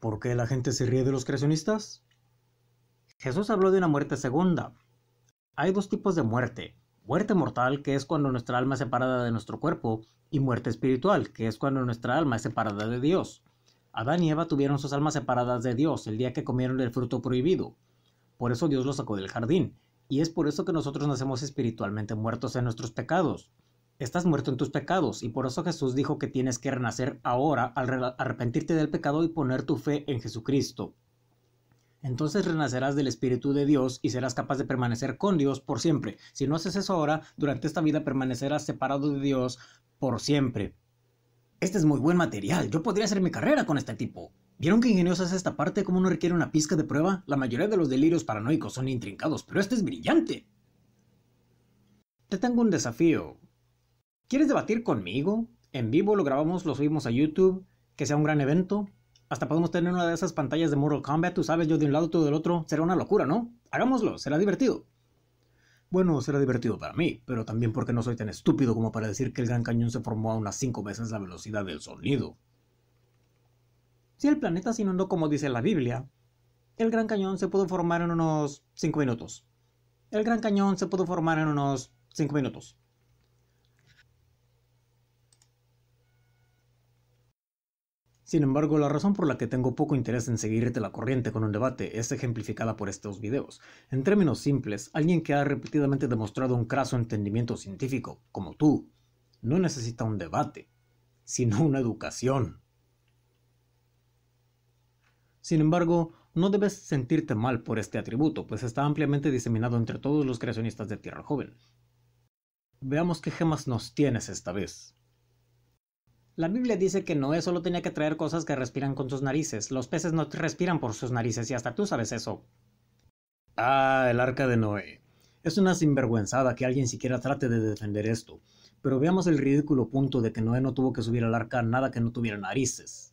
¿Por qué la gente se ríe de los creacionistas? Jesús habló de una muerte segunda. Hay dos tipos de muerte. Muerte mortal, que es cuando nuestra alma es separada de nuestro cuerpo, y muerte espiritual, que es cuando nuestra alma es separada de Dios. Adán y Eva tuvieron sus almas separadas de Dios el día que comieron el fruto prohibido. Por eso Dios los sacó del jardín, y es por eso que nosotros nacemos espiritualmente muertos en nuestros pecados estás muerto en tus pecados y por eso Jesús dijo que tienes que renacer ahora al arrepentirte del pecado y poner tu fe en Jesucristo. Entonces renacerás del Espíritu de Dios y serás capaz de permanecer con Dios por siempre. Si no haces eso ahora, durante esta vida permanecerás separado de Dios por siempre. Este es muy buen material, yo podría hacer mi carrera con este tipo. ¿Vieron qué ingeniosa es esta parte? ¿Cómo no requiere una pizca de prueba? La mayoría de los delirios paranoicos son intrincados, pero este es brillante. Te tengo un desafío. ¿Quieres debatir conmigo? En vivo lo grabamos, lo subimos a YouTube, que sea un gran evento. Hasta podemos tener una de esas pantallas de Mortal Kombat, tú sabes, yo de un lado, tú del otro. Será una locura, ¿no? Hagámoslo, será divertido. Bueno, será divertido para mí, pero también porque no soy tan estúpido como para decir que el Gran Cañón se formó a unas 5 veces la velocidad del sonido. Si el planeta se inundó como dice la Biblia, el Gran Cañón se pudo formar en unos 5 minutos. El Gran Cañón se pudo formar en unos 5 minutos. Sin embargo, la razón por la que tengo poco interés en seguirte la corriente con un debate es ejemplificada por estos videos. En términos simples, alguien que ha repetidamente demostrado un craso entendimiento científico, como tú, no necesita un debate, sino una educación. Sin embargo, no debes sentirte mal por este atributo, pues está ampliamente diseminado entre todos los creacionistas de Tierra Joven. Veamos qué gemas nos tienes esta vez. La Biblia dice que Noé solo tenía que traer cosas que respiran con sus narices. Los peces no respiran por sus narices y hasta tú sabes eso. Ah, el arca de Noé. Es una sinvergüenzada que alguien siquiera trate de defender esto. Pero veamos el ridículo punto de que Noé no tuvo que subir al arca nada que no tuviera narices.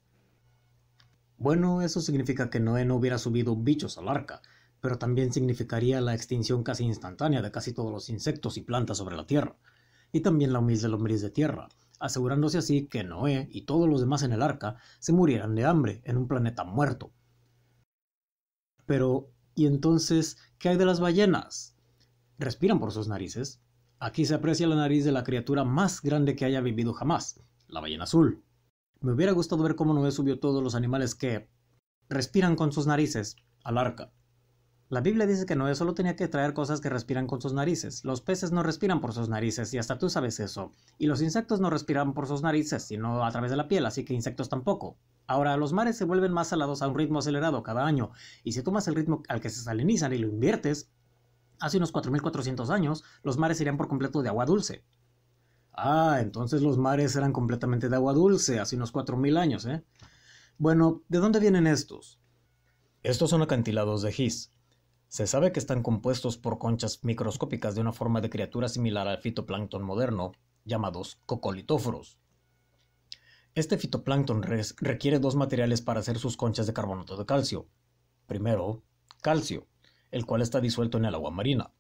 Bueno, eso significa que Noé no hubiera subido bichos al arca, pero también significaría la extinción casi instantánea de casi todos los insectos y plantas sobre la Tierra, y también la humilde lombriz de tierra, asegurándose así que Noé y todos los demás en el arca se murieran de hambre en un planeta muerto. Pero, ¿y entonces qué hay de las ballenas? Respiran por sus narices. Aquí se aprecia la nariz de la criatura más grande que haya vivido jamás, la ballena azul. Me hubiera gustado ver cómo Noé subió todos los animales que respiran con sus narices al arca. La Biblia dice que Noé solo tenía que traer cosas que respiran con sus narices. Los peces no respiran por sus narices, y hasta tú sabes eso. Y los insectos no respiran por sus narices, sino a través de la piel, así que insectos tampoco. Ahora, los mares se vuelven más salados a un ritmo acelerado cada año, y si tomas el ritmo al que se salinizan y lo inviertes, hace unos 4.400 años, los mares serían por completo de agua dulce. Ah, entonces los mares eran completamente de agua dulce hace unos 4.000 años, ¿eh? Bueno, ¿de dónde vienen estos? Estos son acantilados de Gis, se sabe que están compuestos por conchas microscópicas de una forma de criatura similar al fitoplancton moderno, llamados cocolitóforos. Este fitoplancton requiere dos materiales para hacer sus conchas de carbonato de calcio. Primero, calcio, el cual está disuelto en el agua marina.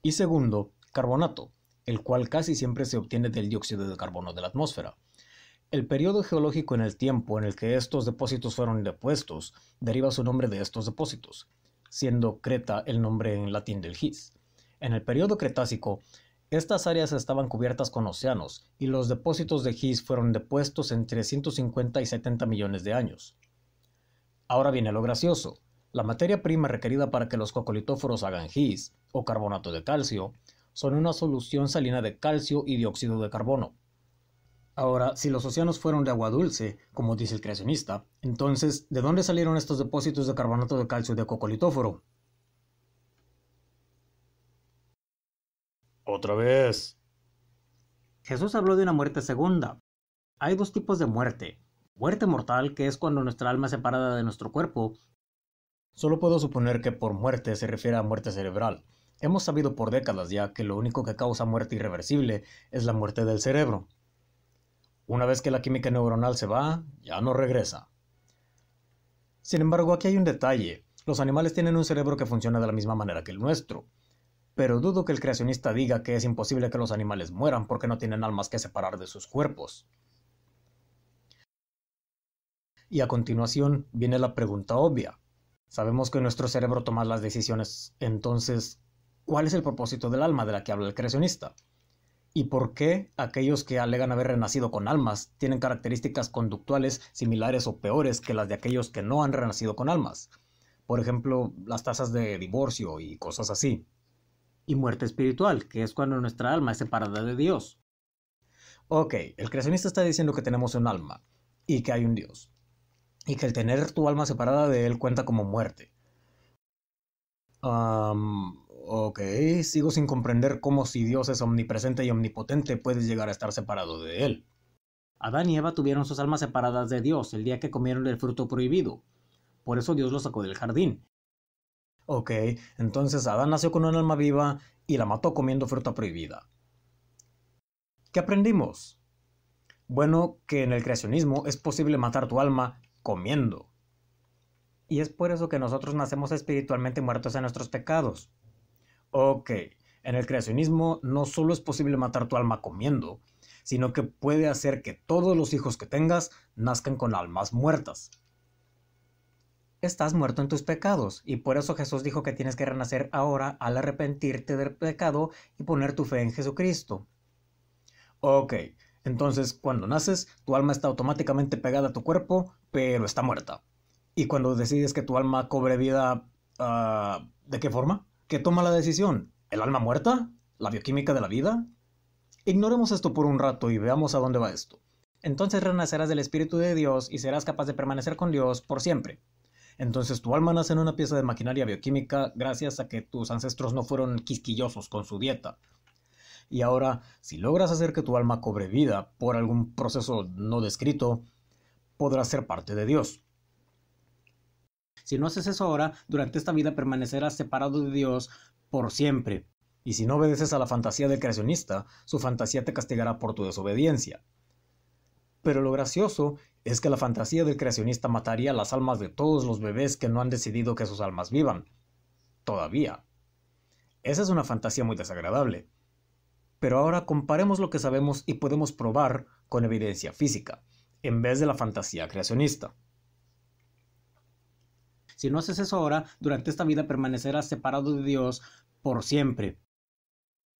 Y segundo, carbonato, el cual casi siempre se obtiene del dióxido de carbono de la atmósfera. El periodo geológico en el tiempo en el que estos depósitos fueron depuestos deriva su nombre de estos depósitos, siendo Creta el nombre en latín del Gis. En el periodo Cretácico, estas áreas estaban cubiertas con océanos y los depósitos de Gis fueron depuestos entre 150 y 70 millones de años. Ahora viene lo gracioso. La materia prima requerida para que los cocolitóforos hagan Gis, o carbonato de calcio, son una solución salina de calcio y dióxido de carbono. Ahora, si los océanos fueron de agua dulce, como dice el creacionista, entonces, ¿de dónde salieron estos depósitos de carbonato de calcio de cocolitóforo? Otra vez. Jesús habló de una muerte segunda. Hay dos tipos de muerte. Muerte mortal, que es cuando nuestra alma es separada de nuestro cuerpo. Solo puedo suponer que por muerte se refiere a muerte cerebral. Hemos sabido por décadas ya que lo único que causa muerte irreversible es la muerte del cerebro. Una vez que la química neuronal se va, ya no regresa. Sin embargo, aquí hay un detalle. Los animales tienen un cerebro que funciona de la misma manera que el nuestro. Pero dudo que el creacionista diga que es imposible que los animales mueran porque no tienen almas que separar de sus cuerpos. Y a continuación viene la pregunta obvia. Sabemos que nuestro cerebro toma las decisiones, entonces, ¿cuál es el propósito del alma de la que habla el creacionista? ¿Y por qué aquellos que alegan haber renacido con almas tienen características conductuales similares o peores que las de aquellos que no han renacido con almas? Por ejemplo, las tasas de divorcio y cosas así. Y muerte espiritual, que es cuando nuestra alma es separada de Dios. Ok, el creacionista está diciendo que tenemos un alma y que hay un Dios. Y que el tener tu alma separada de Él cuenta como muerte. Ok, sigo sin comprender cómo si Dios es omnipresente y omnipotente puedes llegar a estar separado de Él. Adán y Eva tuvieron sus almas separadas de Dios el día que comieron el fruto prohibido. Por eso Dios los sacó del jardín. Ok, entonces Adán nació con un alma viva y la mató comiendo fruta prohibida. ¿Qué aprendimos? Bueno, que en el creacionismo es posible matar tu alma comiendo. Y es por eso que nosotros nacemos espiritualmente muertos en nuestros pecados. Ok, en el creacionismo no solo es posible matar tu alma comiendo, sino que puede hacer que todos los hijos que tengas nazcan con almas muertas. Estás muerto en tus pecados, y por eso Jesús dijo que tienes que renacer ahora al arrepentirte del pecado y poner tu fe en Jesucristo. Ok, entonces cuando naces, tu alma está automáticamente pegada a tu cuerpo, pero está muerta. Y cuando decides que tu alma cobre vida, ah, ¿de qué forma? ¿Qué toma la decisión? ¿El alma muerta? ¿La bioquímica de la vida? Ignoremos esto por un rato y veamos a dónde va esto. Entonces renacerás del Espíritu de Dios y serás capaz de permanecer con Dios por siempre. Entonces tu alma nace en una pieza de maquinaria bioquímica gracias a que tus ancestros no fueron quisquillosos con su dieta. Y ahora, si logras hacer que tu alma cobre vida por algún proceso no descrito, podrás ser parte de Dios. Si no haces eso ahora, durante esta vida permanecerás separado de Dios por siempre. Y si no obedeces a la fantasía del creacionista, su fantasía te castigará por tu desobediencia. Pero lo gracioso es que la fantasía del creacionista mataría las almas de todos los bebés que no han decidido que sus almas vivan. Todavía. Esa es una fantasía muy desagradable. Pero ahora comparemos lo que sabemos y podemos probar con evidencia física, en vez de la fantasía creacionista. Si no haces eso ahora, durante esta vida permanecerás separado de Dios por siempre.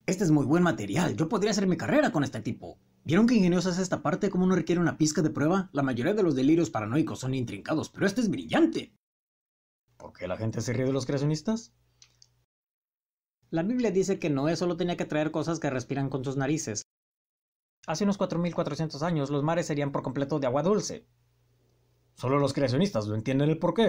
Este es muy buen material. Yo podría hacer mi carrera con este tipo. ¿Vieron qué ingeniosa es esta parte? ¿Cómo no requiere una pizca de prueba? La mayoría de los delirios paranoicos son intrincados, pero este es brillante. ¿Por qué la gente se ríe de los creacionistas? La Biblia dice que Noé solo tenía que traer cosas que respiran con sus narices. Hace unos 4.400 años los mares serían por completo de agua dulce. Solo los creacionistas lo entienden el porqué.